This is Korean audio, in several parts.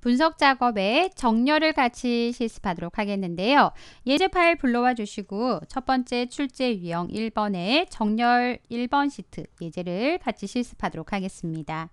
분석 작업에 정렬을 같이 실습하도록 하겠는데요. 예제 파일 불러와 주시고 첫 번째 출제 유형 1번에 정렬 1번 시트 예제를 같이 실습하도록 하겠습니다.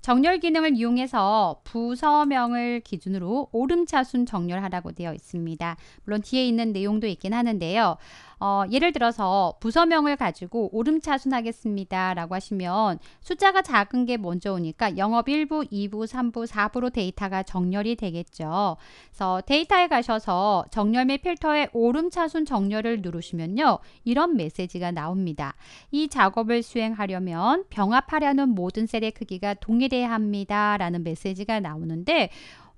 정렬 기능을 이용해서 부서명을 기준으로 오름차순 정렬하라고 되어 있습니다. 물론 뒤에 있는 내용도 있긴 하는데요. 어, 예를 들어서 부서명을 가지고 오름차순하겠습니다. 라고 하시면 숫자가 작은 게 먼저 오니까 영업 1부, 2부, 3부, 4부로 데이터가 정렬이 되겠죠. 그래서 데이터에 가셔서 정렬 및 필터에 오름차순 정렬을 누르시면요. 이런 메시지가 나옵니다. 이 작업을 수행하려면 병합하려는 모든 셀의 크기가 동일해야 합니다. 라는 메시지가 나오는데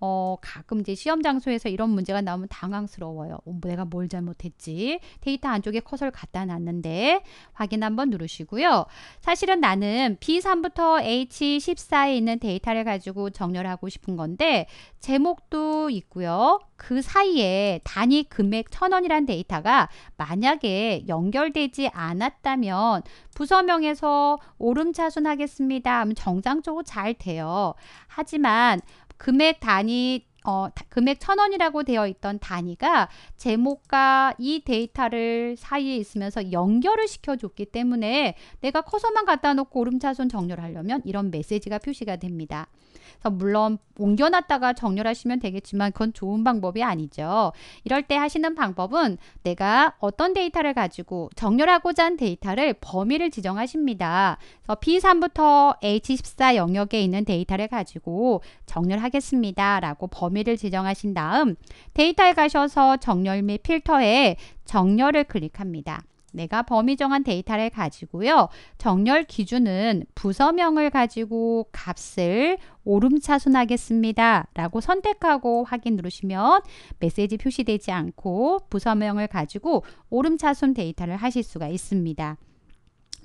어, 가끔 이제 시험 장소에서 이런 문제가 나오면 당황스러워요. 어, 뭐 내가 뭘 잘못했지? 데이터 안쪽에 커서를 갖다 놨는데 확인 한번 누르시고요. 사실은 나는 B3부터 H14에 있는 데이터를 가지고 정렬하고 싶은 건데 제목도 있고요. 그 사이에 단위 금액 1 0 0 0원이란 데이터가 만약에 연결되지 않았다면 부서명에서 오름차순 하겠습니다. 하면 정상적으로 잘 돼요. 하지만 금액 단위 어, 금액 1 0 0 0원이라고 되어 있던 단위가 제목과 이 데이터를 사이에 있으면서 연결을 시켜줬기 때문에 내가 커서만 갖다 놓고 오름차순 정렬하려면 이런 메시지가 표시가 됩니다. 그래서 물론 옮겨놨다가 정렬하시면 되겠지만 그건 좋은 방법이 아니죠. 이럴 때 하시는 방법은 내가 어떤 데이터를 가지고 정렬하고자 한 데이터를 범위를 지정하십니다. 그래서 B3부터 H14 영역에 있는 데이터를 가지고 정렬하겠습니다. 라고 범위 를 범위를 지정하신 다음 데이터에 가셔서 정렬 및 필터에 정렬을 클릭합니다. 내가 범위 정한 데이터를 가지고요. 정렬 기준은 부서명을 가지고 값을 오름차순하겠습니다. 라고 선택하고 확인 누르시면 메시지 표시되지 않고 부서명을 가지고 오름차순 데이터를 하실 수가 있습니다.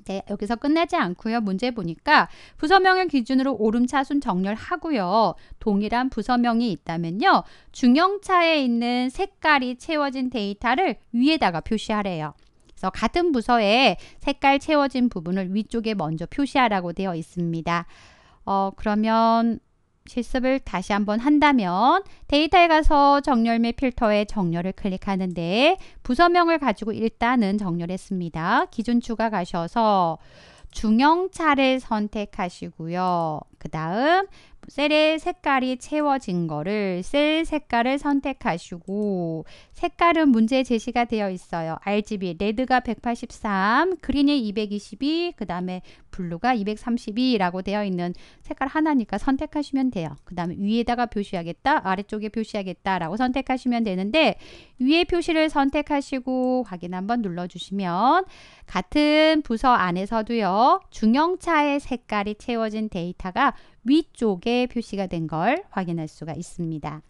네, 여기서 끝나지 않고요. 문제 보니까 부서명을 기준으로 오름차순 정렬하고요. 동일한 부서명이 있다면요. 중형차에 있는 색깔이 채워진 데이터를 위에다가 표시하래요. 그래서 같은 부서에 색깔 채워진 부분을 위쪽에 먼저 표시하라고 되어 있습니다. 어, 그러면 실습을 다시 한번 한다면 데이터에 가서 정렬 및 필터에 정렬을 클릭하는데 부서명을 가지고 일단은 정렬했습니다. 기준 추가 가셔서 중형차를 선택하시고요. 그 다음 셀의 색깔이 채워진 거를 셀 색깔을 선택하시고 색깔은 문제 제시가 되어 있어요. RGB 레드가 183, 그린이 222, 그 다음에 블루가 232라고 되어 있는 색깔 하나니까 선택하시면 돼요. 그 다음에 위에다가 표시하겠다, 아래쪽에 표시하겠다라고 선택하시면 되는데 위에 표시를 선택하시고 확인 한번 눌러주시면 같은 부서 안에서도요. 중형차의 색깔이 채워진 데이터가 위쪽에 표시가 된 걸 확인할 수가 있습니다.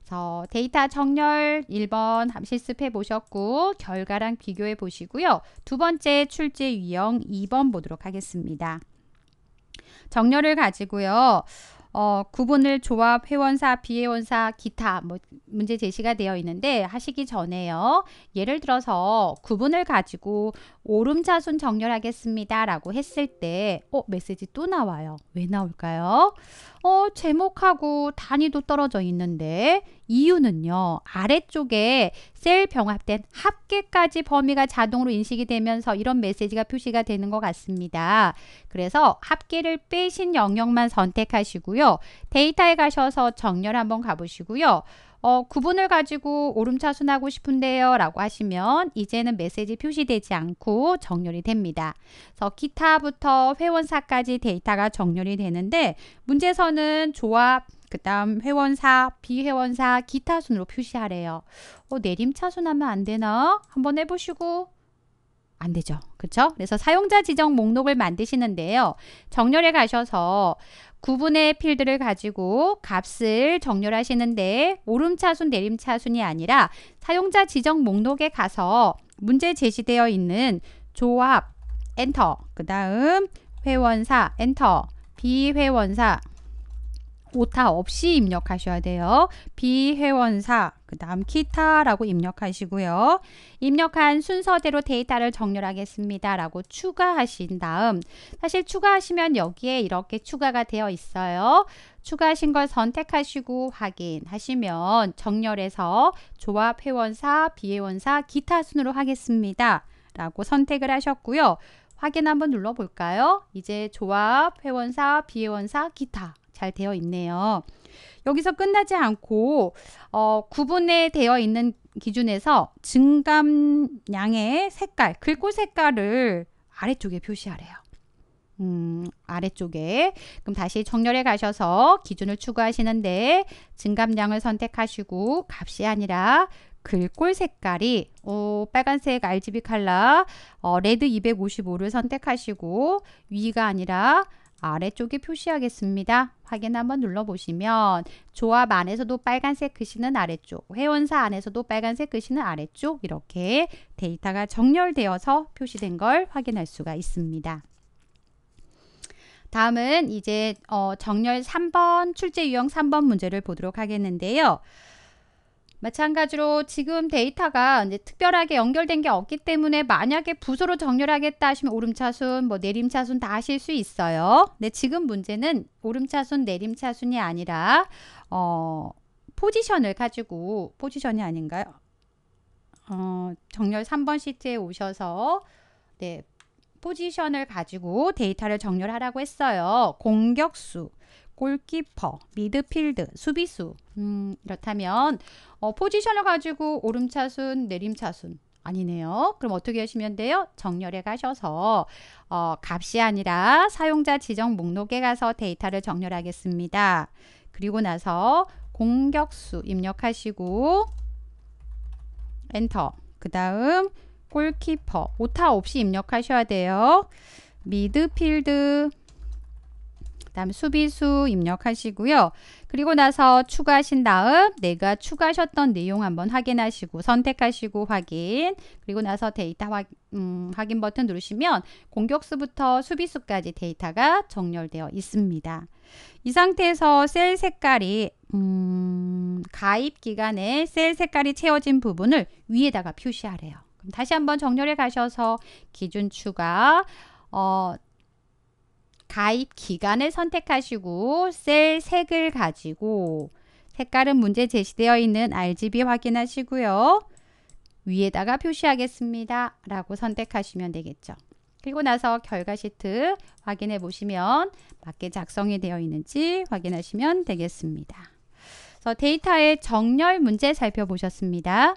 그래서 데이터 정렬 1번 실습해 보셨고 결과랑 비교해 보시고요. 두 번째 출제 유형 2번 보도록 하겠습니다. 정렬을 가지고요. 어, 구분을 조합, 회원사, 비회원사, 기타 뭐 문제 제시가 되어 있는데 하시기 전에요. 예를 들어서 구분을 가지고 오름차순 정렬하겠습니다 라고 했을 때 어, 메시지 또 나와요. 왜 나올까요? 어, 제목하고 단위도 떨어져 있는데 이유는요. 아래쪽에 셀 병합된 합계까지 범위가 자동으로 인식이 되면서 이런 메시지가 표시가 되는 것 같습니다. 그래서 합계를 빼신 영역만 선택하시고요. 있고요. 데이터에 가셔서 정렬 한번 가보시고요. 어, 구분을 가지고 오름차순하고 싶은데요 라고 하시면 이제는 메시지 표시되지 않고 정렬이 됩니다. 그래서 기타부터 회원사까지 데이터가 정렬이 되는데 문제서는 에 조합, 그 다음 회원사, 비회원사, 기타 순으로 표시하래요. 어, 내림차순 하면 안 되나? 한번 해보시고 안 되죠. 그렇죠? 그래서 사용자 지정 목록을 만드시는데요. 정렬에 가셔서 구분의 필드를 가지고 값을 정렬하시는데 오름차순 내림차순이 아니라 사용자 지정 목록에 가서 문제 제시되어 있는 조합 엔터 그 다음 회원사 엔터 비회원사 오타 없이 입력하셔야 돼요. 비회원사, 그 다음 기타라고 입력하시고요. 입력한 순서대로 데이터를 정렬하겠습니다. 라고 추가하신 다음 사실 추가하시면 여기에 이렇게 추가가 되어 있어요. 추가하신 걸 선택하시고 확인하시면 정렬해서 조합 회원사, 비회원사, 기타 순으로 하겠습니다. 라고 선택을 하셨고요. 확인 한번 눌러볼까요? 이제 조합, 회원사, 비회원사, 기타 잘 되어 있네요. 여기서 끝나지 않고 어, 구분에 되어 있는 기준에서 증감량의 색깔, 글꼴 색깔을 아래쪽에 표시하래요. 음, 아래쪽에 그럼 다시 정렬에 가셔서 기준을 추구하시는데 증감량을 선택하시고 값이 아니라 글꼴 색깔이 어, 빨간색 RGB 칼라 어, 레드 255를 선택하시고 위가 아니라 아래쪽에 표시하겠습니다. 확인 한번 눌러보시면 조합 안에서도 빨간색 글씨는 아래쪽, 회원사 안에서도 빨간색 글씨는 아래쪽 이렇게 데이터가 정렬되어서 표시된 걸 확인할 수가 있습니다. 다음은 이제 어, 정렬 3번, 출제 유형 3번 문제를 보도록 하겠는데요. 마찬가지로 지금 데이터가 이제 특별하게 연결된 게 없기 때문에 만약에 부서로 정렬하겠다 하시면 오름차순, 뭐 내림차순 다 하실 수 있어요. 근데 지금 문제는 오름차순, 내림차순이 아니라 어, 포지션을 가지고 포지션이 아닌가요? 어, 정렬 3번 시트에 오셔서 네, 포지션을 가지고 데이터를 정렬하라고 했어요. 공격수. 골키퍼, 미드필드, 수비수 음, 이렇다면 어, 포지션을 가지고 오름차순, 내림차순 아니네요. 그럼 어떻게 하시면 돼요? 정렬에 가셔서 어, 값이 아니라 사용자 지정 목록에 가서 데이터를 정렬하겠습니다. 그리고 나서 공격수 입력하시고 엔터 그 다음 골키퍼 오타 없이 입력하셔야 돼요. 미드필드 다음 수비수 입력하시고요. 그리고 나서 추가하신 다음 내가 추가하셨던 내용 한번 확인하시고 선택하시고 확인 그리고 나서 데이터 확, 음, 확인 버튼 누르시면 공격수부터 수비수까지 데이터가 정렬되어 있습니다. 이 상태에서 셀 색깔이 음, 가입 기간에 셀 색깔이 채워진 부분을 위에다가 표시하래요. 그럼 다시 한번 정렬해 가셔서 기준 추가 어, 가입 기간을 선택하시고 셀 색을 가지고 색깔은 문제 제시되어 있는 RGB 확인하시고요. 위에다가 표시하겠습니다. 라고 선택하시면 되겠죠. 그리고 나서 결과 시트 확인해 보시면 맞게 작성이 되어 있는지 확인하시면 되겠습니다. 그래서 데이터의 정렬 문제 살펴보셨습니다.